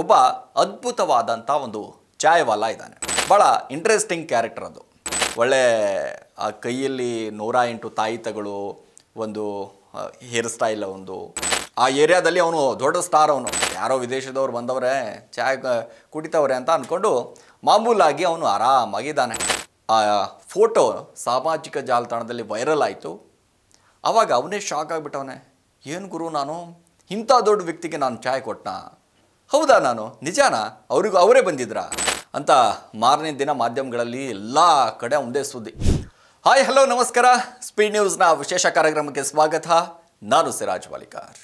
ಒಬ್ಬ ಅದ್ಭುತವಾದಂಥ ಒಂದು ಚಾಯವಾಲ ಇದ್ದಾನೆ ಭಾಳ ಇಂಟ್ರೆಸ್ಟಿಂಗ್ ಕ್ಯಾರೆಕ್ಟರ್ ಅದು ಒಳ್ಳೆ ಆ ಕೈಯಲ್ಲಿ ನೂರ ಎಂಟು ತಾಯಿತಗಳು ಒಂದು ಹೇರ್ ಸ್ಟೈಲ್ ಒಂದು ಆ ಏರಿಯಾದಲ್ಲಿ ಅವನು ದೊಡ್ಡ ಸ್ಟಾರ್ ಅವನು ಯಾರೋ ವಿದೇಶದವ್ರು ಬಂದವರೇ ಚಾಯ್ ಕುಡಿತವ್ರೆ ಅಂತ ಅಂದ್ಕೊಂಡು ಮಾಮೂಲಾಗಿ ಅವನು ಆರಾಮಾಗಿದ್ದಾನೆ ಆ ಫೋಟೋ ಸಾಮಾಜಿಕ ಜಾಲತಾಣದಲ್ಲಿ ವೈರಲ್ ಆಯಿತು ಆವಾಗ ಅವನೇ ಶಾಕ್ ಆಗಿಬಿಟ್ಟವನೇ ಏನು ಗುರು ನಾನು ಇಂಥ ದೊಡ್ಡ ವ್ಯಕ್ತಿಗೆ ನಾನು ಚಾಯ್ ಕೊಟ್ಟನಾ ಹೌದಾ ನಾನು ನಿಜಾನ ಅವರಿಗೂ ಅವರೇ ಬಂದಿದ್ರ ಅಂತ ಮಾರನೇ ದಿನ ಮಾಧ್ಯಮಗಳಲ್ಲಿ ಎಲ್ಲ ಕಡೆ ಒಂದೇ ಸುದ್ದಿ ಹಾಯ್ ಹಲೋ ನಮಸ್ಕಾರ ಸ್ಪೀಡ್ ನ್ಯೂಸ್ನ ವಿಶೇಷ ಕಾರ್ಯಕ್ರಮಕ್ಕೆ ಸ್ವಾಗತ ನಾನು ಸಿರಾಜ್ ವಾಲಿಕಾರ್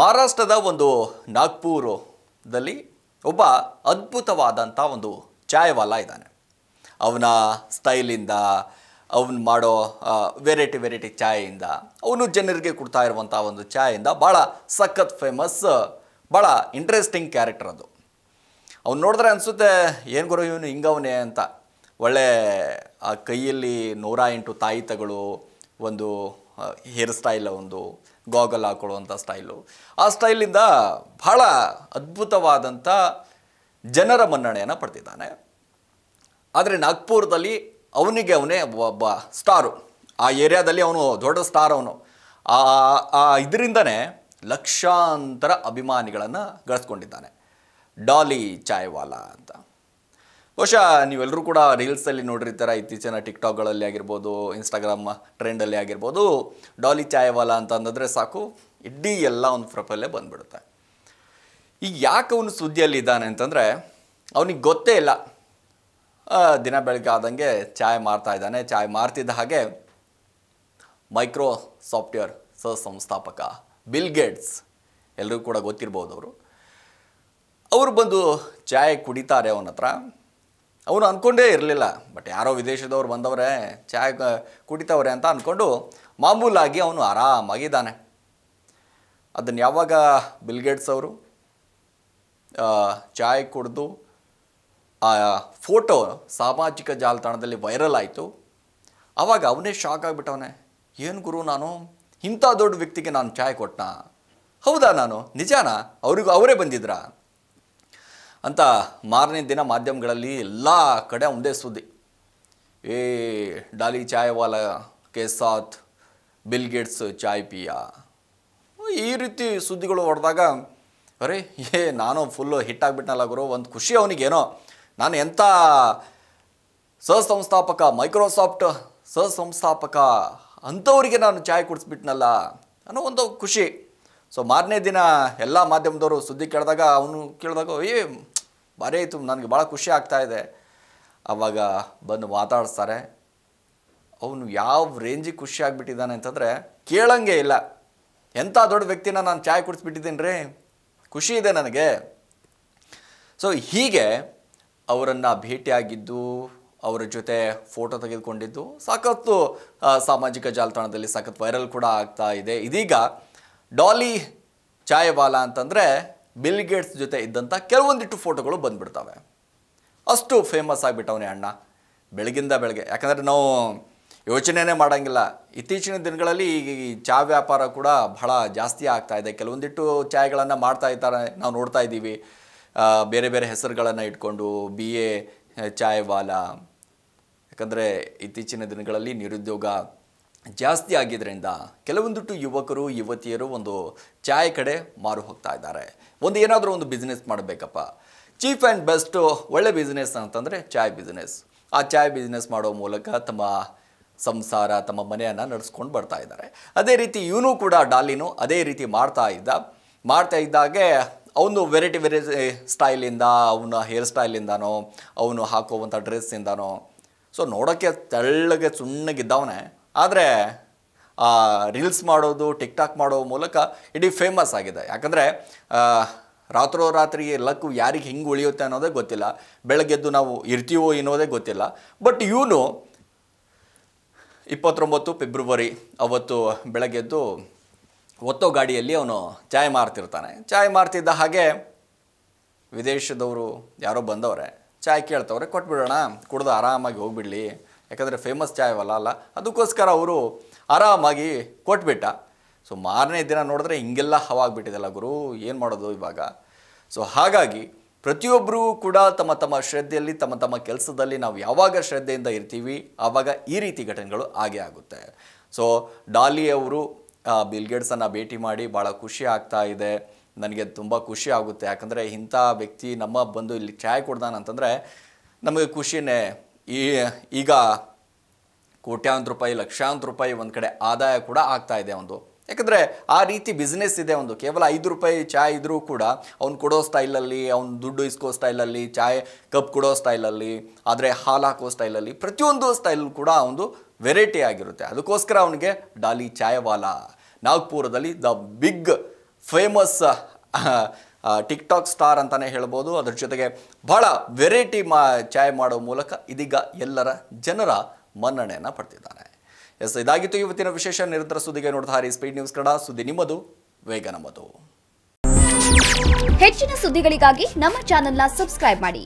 ಮಹಾರಾಷ್ಟ್ರದ ಒಂದು ನಾಗ್ಪುರದಲ್ಲಿ ಒಬ್ಬ ಅದ್ಭುತವಾದಂಥ ಒಂದು ಚಾಯವಾಲ ಇದ್ದಾನೆ ಅವನ ಸ್ಟೈಲಿಂದ ಅವನು ಮಾಡೋ ವೆರೈಟಿ ವೆರೈಟಿ ಚಾಯಿಂದ ಅವನು ಜನರಿಗೆ ಕೊಡ್ತಾ ಇರುವಂಥ ಒಂದು ಚಾಯಿಂದ ಭಾಳ ಸಖತ್ ಫೇಮಸ್ ಭಾಳ ಇಂಟ್ರೆಸ್ಟಿಂಗ್ ಕ್ಯಾರೆಕ್ಟರ್ ಅದು ಅವ್ನು ನೋಡಿದ್ರೆ ಅನಿಸುತ್ತೆ ಏನು ಗುರು ಇವನು ಹಿಂಗವನೇ ಅಂತ ಒಳ್ಳೆ ಆ ಕೈಯಲ್ಲಿ ನೂರ ಎಂಟು ತಗಳು ಒಂದು ಹೇರ್ ಸ್ಟೈಲ್ ಒಂದು ಗಾಗಲ್ ಹಾಕೊಳ್ಳುವಂಥ ಸ್ಟೈಲು ಆ ಸ್ಟೈಲಿಂದ ಬಹಳ ಅದ್ಭುತವಾದಂಥ ಜನರ ಮನ್ನಣೆಯನ್ನು ಪಡೆದಿದ್ದಾನೆ ಆದರೆ ನಾಗ್ಪುರದಲ್ಲಿ ಅವನಿಗೆ ಅವನೇ ಒಬ್ಬ ಸ್ಟಾರು ಆ ಏರಿಯಾದಲ್ಲಿ ಅವನು ದೊಡ್ಡ ಸ್ಟಾರ್ ಅವನು ಆ ಇದರಿಂದನೇ ಲಕ್ಷಾಂತರ ಅಭಿಮಾನಿಗಳನ್ನು ಗಳಿಸ್ಕೊಂಡಿದ್ದಾನೆ ಡಾಲಿ ಚಾಯ್ವಾಲಾ ಅಂತ ಬಹುಶಃ ನೀವೆಲ್ಲರೂ ಕೂಡ ರೀಲ್ಸಲ್ಲಿ ನೋಡಿರ್ತಾರ ಇತ್ತೀಚಿನ ಟಾಕ್ಗಳಲ್ಲಿ ಆಗಿರ್ಬೋದು ಇನ್ಸ್ಟಾಗ್ರಾಮ್ ಟ್ರೆಂಡಲ್ಲಿ ಆಗಿರ್ಬೋದು ಡಾಲಿ ಚಾಯ್ವಾಲಾ ಅಂತ ಅಂದರೆ ಸಾಕು ಇಡೀ ಎಲ್ಲ ಒಂದು ಪ್ರೊಫೈಲೇ ಬಂದ್ಬಿಡುತ್ತೆ ಈಗ ಯಾಕೆ ಅವನು ಇದ್ದಾನೆ ಅಂತಂದರೆ ಅವನಿಗೆ ಗೊತ್ತೇ ಇಲ್ಲ ದಿನ ಬೆಳಗ್ಗೆ ಆದಂಗೆ ಚಾಯ್ ಮಾರ್ತಾ ಇದ್ದಾನೆ ಚಾಯ್ ಮಾರ್ತಿದ್ದ ಹಾಗೆ ಮೈಕ್ರೋ ಸಾಫ್ಟ್ವೇರ್ ಸಹ ಸಂಸ್ಥಾಪಕ ಬಿಲ್ ಗೇಟ್ಸ್ ಎಲ್ಲರಿಗೂ ಕೂಡ ಗೊತ್ತಿರ್ಬೋದು ಅವರು ಅವರು ಬಂದು ಚಾಯ್ ಕುಡಿತಾರೆ ಅವನ ಹತ್ರ ಅವನು ಅಂದ್ಕೊಂಡೇ ಇರಲಿಲ್ಲ ಬಟ್ ಯಾರೋ ವಿದೇಶದವ್ರು ಬಂದವರೇ ಚಾಯ್ ಕುಡಿತವ್ರೆ ಅಂತ ಅಂದ್ಕೊಂಡು ಮಾಮೂಲಾಗಿ ಅವನು ಆರಾಮಾಗಿದ್ದಾನೆ ಅದನ್ನು ಯಾವಾಗ ಬಿಲ್ ಗೇಟ್ಸ್ ಅವರು ಚಾಯ್ ಕುಡಿದು ಆ ಫೋಟೋ ಸಾಮಾಜಿಕ ಜಾಲತಾಣದಲ್ಲಿ ವೈರಲ್ ಆಯಿತು ಆವಾಗ ಅವನೇ ಶಾಕ್ ಆಗಿಬಿಟ್ಟವನೇ ಏನು ಗುರು ನಾನು ಇಂಥ ದೊಡ್ಡ ವ್ಯಕ್ತಿಗೆ ನಾನು ಚಾಯ್ ಕೊಟ್ಟನಾ ಹೌದಾ ನಾನು ನಿಜಾನ ಅವರಿಗೂ ಅವರೇ ಬಂದಿದ್ರ ಅಂತ ಮಾರನೇ ದಿನ ಮಾಧ್ಯಮಗಳಲ್ಲಿ ಎಲ್ಲ ಕಡೆ ಒಂದೇ ಸುದ್ದಿ ಏ ಡಾಲಿ ಚಾಯವಾಲಾ ಕೆ ಸಾತ್ ಬಿಲ್ ಗೇಟ್ಸ್ ಚಾಯ್ ಪಿಯ ಈ ರೀತಿ ಸುದ್ದಿಗಳು ಹೊಡೆದಾಗ ಅರೇ ಏ ನಾನು ಫುಲ್ಲು ಹಿಟ್ ಆಗಿಬಿಟ್ಟನಲ್ಲ ಗುರು ಒಂದು ಖುಷಿ ಅವನಿಗೇನೋ ನಾನು ಎಂಥ ಸಹಸಂಸ್ಥಾಪಕ ಮೈಕ್ರೋಸಾಫ್ಟ್ ಸಹಸಂಸ್ಥಾಪಕ ಅಂಥವರಿಗೆ ನಾನು ಚಾಯ್ ಕುಡಿಸ್ಬಿಟ್ನಲ್ಲ ಅನ್ನೋ ಒಂದು ಖುಷಿ ಸೊ ಮಾರನೇ ದಿನ ಎಲ್ಲ ಮಾಧ್ಯಮದವರು ಸುದ್ದಿ ಕೇಳಿದಾಗ ಅವನು ಕೇಳಿದಾಗ ಏ ಭಾರಿ ಆಯಿತು ನನಗೆ ಭಾಳ ಖುಷಿ ಆಗ್ತಾಯಿದೆ ಆವಾಗ ಬಂದು ಮಾತಾಡಿಸ್ತಾರೆ ಅವನು ಯಾವ ರೇಂಜಿಗೆ ಖುಷಿ ಆಗಿಬಿಟ್ಟಿದ್ದಾನೆ ಅಂತಂದರೆ ಕೇಳಂಗೆ ಇಲ್ಲ ಎಂಥ ದೊಡ್ಡ ವ್ಯಕ್ತಿನ ನಾನು ಚಾಯ್ ಕುಡಿಸ್ಬಿಟ್ಟಿದ್ದೀನಿ ರೀ ಖುಷಿ ಇದೆ ನನಗೆ ಸೊ ಹೀಗೆ ಅವರನ್ನು ಭೇಟಿಯಾಗಿದ್ದು ಅವರ ಜೊತೆ ಫೋಟೋ ತೆಗೆದುಕೊಂಡಿದ್ದು ಸಾಕಷ್ಟು ಸಾಮಾಜಿಕ ಜಾಲತಾಣದಲ್ಲಿ ಸಾಕತ್ತು ವೈರಲ್ ಕೂಡ ಆಗ್ತಾ ಇದೆ ಇದೀಗ ಡಾಲಿ ಚಾಯವಾಲ ಅಂತಂದರೆ ಬಿಲ್ ಗೇಟ್ಸ್ ಜೊತೆ ಇದ್ದಂಥ ಕೆಲವೊಂದಿಟ್ಟು ಫೋಟೋಗಳು ಬಂದ್ಬಿಡ್ತವೆ ಅಷ್ಟು ಫೇಮಸ್ ಆಗಿಬಿಟ್ಟವನೇ ಅಣ್ಣ ಬೆಳಗಿಂದ ಬೆಳಗ್ಗೆ ಯಾಕಂದರೆ ನಾವು ಯೋಚನೆನೇ ಮಾಡೋಂಗಿಲ್ಲ ಇತ್ತೀಚಿನ ದಿನಗಳಲ್ಲಿ ಈ ಚಾ ವ್ಯಾಪಾರ ಕೂಡ ಬಹಳ ಜಾಸ್ತಿ ಆಗ್ತಾ ಇದೆ ಕೆಲವೊಂದಿಟ್ಟು ಚಾಯ್ಗಳನ್ನು ಮಾಡ್ತಾ ಇದ್ದಾರೆ ನಾವು ನೋಡ್ತಾ ಇದ್ದೀವಿ ಬೇರೆ ಬೇರೆ ಹೆಸರುಗಳನ್ನು ಇಟ್ಕೊಂಡು ಬಿ ಎ ಚಾಯ್ ಯಾಕಂದರೆ ಇತ್ತೀಚಿನ ದಿನಗಳಲ್ಲಿ ನಿರುದ್ಯೋಗ ಜಾಸ್ತಿ ಆಗಿದ್ದರಿಂದ ಕೆಲವೊಂದಿಟ್ಟು ಯುವಕರು ಯುವತಿಯರು ಒಂದು ಚಾಯ್ ಕಡೆ ಮಾರು ಹೋಗ್ತಾ ಇದ್ದಾರೆ ಒಂದು ಏನಾದರೂ ಒಂದು ಬಿಸ್ನೆಸ್ ಮಾಡಬೇಕಪ್ಪ ಚೀಫ್ ಆ್ಯಂಡ್ ಬೆಸ್ಟು ಒಳ್ಳೆ ಬಿಸ್ನೆಸ್ ಅಂತಂದರೆ ಚಾಯ್ ಬಿಸ್ನೆಸ್ ಆ ಚಾಯ್ ಬಿಸ್ನೆಸ್ ಮಾಡೋ ಮೂಲಕ ತಮ್ಮ ಸಂಸಾರ ತಮ್ಮ ಮನೆಯನ್ನು ನಡೆಸ್ಕೊಂಡು ಬರ್ತಾ ಇದ್ದಾರೆ ಅದೇ ರೀತಿ ಇವನು ಕೂಡ ಡಾಲಿನು ಅದೇ ರೀತಿ ಮಾಡ್ತಾ ಇದ್ದ ಮಾಡ್ತಾ ಇದ್ದಾಗೆ ಅವನು ವೆರೈಟಿ ವೆರೈಟಿ ಸ್ಟೈಲಿಂದ ಅವನ ಹೇರ್ ಸ್ಟೈಲಿಂದನೋ ಅವನು ಹಾಕುವಂಥ ಡ್ರೆಸ್ಸಿಂದನೋ ಸೊ ನೋಡೋಕ್ಕೆ ತೆಳ್ಳಗೆ ಸುಣ್ಣಗಿದ್ದವನೆ ಆದರೆ ರೀಲ್ಸ್ ಮಾಡೋದು ಟಿಕ್ ಟಾಕ್ ಮಾಡೋ ಮೂಲಕ ಇಡೀ ಫೇಮಸ್ ಆಗಿದೆ ಯಾಕಂದರೆ ರಾತ್ರೋರಾತ್ರಿ ಲಕ್ಕು ಯಾರಿಗೆ ಹಿಂಗೆ ಉಳಿಯುತ್ತೆ ಅನ್ನೋದೇ ಗೊತ್ತಿಲ್ಲ ಬೆಳಗ್ಗೆದ್ದು ನಾವು ಇರ್ತೀವೋ ಅನ್ನೋದೇ ಗೊತ್ತಿಲ್ಲ ಬಟ್ ಇವನು ಇಪ್ಪತ್ತೊಂಬತ್ತು ಫೆಬ್ರವರಿ ಅವತ್ತು ಬೆಳಗ್ಗೆದ್ದು ಒತ್ತೋ ಗಾಡಿಯಲ್ಲಿ ಅವನು ಚಾಯ್ ಮಾರ್ತಿರ್ತಾನೆ ಚಾಯ್ ಮಾರ್ತಿದ್ದ ಹಾಗೆ ವಿದೇಶದವರು ಯಾರೋ ಬಂದವರೇ ಚಾಯ್ ಕೇಳ್ತವ್ರೆ ಕೊಟ್ಬಿಡೋಣ ಕುಡ್ದು ಆರಾಮಾಗಿ ಹೋಗ್ಬಿಡ್ಲಿ ಯಾಕಂದರೆ ಫೇಮಸ್ ಚಾಯವಲ್ಲ ಅಲ್ಲ ಅದಕ್ಕೋಸ್ಕರ ಅವರು ಆರಾಮಾಗಿ ಕೊಟ್ಬಿಟ್ಟ ಸೊ ಮಾರನೇ ದಿನ ನೋಡಿದ್ರೆ ಹಿಂಗೆಲ್ಲ ಹವಾಗ್ಬಿಟ್ಟಿದೆಲ್ಲ ಗುರು ಏನು ಮಾಡೋದು ಇವಾಗ ಸೊ ಹಾಗಾಗಿ ಪ್ರತಿಯೊಬ್ಬರೂ ಕೂಡ ತಮ್ಮ ತಮ್ಮ ಶ್ರದ್ಧೆಯಲ್ಲಿ ತಮ್ಮ ತಮ್ಮ ಕೆಲಸದಲ್ಲಿ ನಾವು ಯಾವಾಗ ಶ್ರದ್ಧೆಯಿಂದ ಇರ್ತೀವಿ ಆವಾಗ ಈ ರೀತಿ ಘಟನೆಗಳು ಆಗೇ ಆಗುತ್ತೆ ಸೊ ಡಾಲಿ ಅವರು ಬಿಲ್ಗೇಟ್ಸನ್ನು ಭೇಟಿ ಮಾಡಿ ಭಾಳ ಖುಷಿ ಆಗ್ತಾ ಇದೆ ನನಗೆ ತುಂಬ ಖುಷಿ ಆಗುತ್ತೆ ಯಾಕಂದರೆ ಇಂಥ ವ್ಯಕ್ತಿ ನಮ್ಮ ಬಂದು ಇಲ್ಲಿ ಕೊಡ್ದಾನ ಅಂತಂದರೆ ನಮಗೆ ಖುಷಿನೇ ಈ ಈಗ ಕೋಟ್ಯಾಂತರ ರೂಪಾಯಿ ಲಕ್ಷಾಂತರ ರೂಪಾಯಿ ಒಂದು ಕಡೆ ಆದಾಯ ಕೂಡ ಆಗ್ತಾ ಇದೆ ಒಂದು ಯಾಕಂದರೆ ಆ ರೀತಿ ಬಿಸ್ನೆಸ್ ಇದೆ ಒಂದು ಕೇವಲ ಐದು ರೂಪಾಯಿ ಚಾಯ್ ಇದ್ದರೂ ಕೂಡ ಅವ್ನು ಕೊಡೋ ಸ್ಟೈಲಲ್ಲಿ ಅವ್ನು ದುಡ್ಡು ಇಸ್ಕೋ ಸ್ಟೈಲಲ್ಲಿ ಚಾಯ್ ಕಪ್ ಕೊಡೋ ಸ್ಟೈಲಲ್ಲಿ ಆದರೆ ಹಾಲು ಹಾಕೋ ಸ್ಟೈಲಲ್ಲಿ ಪ್ರತಿಯೊಂದು ಸ್ಟೈಲ್ ಕೂಡ ಒಂದು ವೆರೈಟಿ ಆಗಿರುತ್ತೆ ಅದಕ್ಕೋಸ್ಕರ ಅವನಿಗೆ ಡಾಲಿ ವಾಲಾ ನಾಗ್ಪುರದಲ್ಲಿ the big famous TikTok star ಅಂತಲೇ ಹೇಳ್ಬೋದು ಅದ್ರ ಜೊತೆಗೆ ಭಾಳ ವೆರೈಟಿ ಮಾ ಚಾಯ್ ಮಾಡುವ ಮೂಲಕ ಇದೀಗ ಎಲ್ಲರ ಜನರ ಮನ್ನಣೆಯನ್ನು ಪಡ್ತಿದ್ದಾನೆ ಎಸ್ ಇದಾಗಿತ್ತು ಇವತ್ತಿನ ವಿಶೇಷ ನಿರಂತರ ಸುದ್ದಿಗೆ ನೋಡ್ತಾ ಹಾರಿ ಸ್ಪೀಡ್ ನ್ಯೂಸ್ ಕನ್ನಡ ಸುದ್ದಿ ನಿಮ್ಮದು ವೇಗ ನಮ್ಮದು ಹೆಚ್ಚಿನ ಸುದ್ದಿಗಳಿಗಾಗಿ ನಮ್ಮ ಚಾನೆಲ್ನ ಸಬ್ಸ್ಕ್ರೈಬ್ ಮಾಡಿ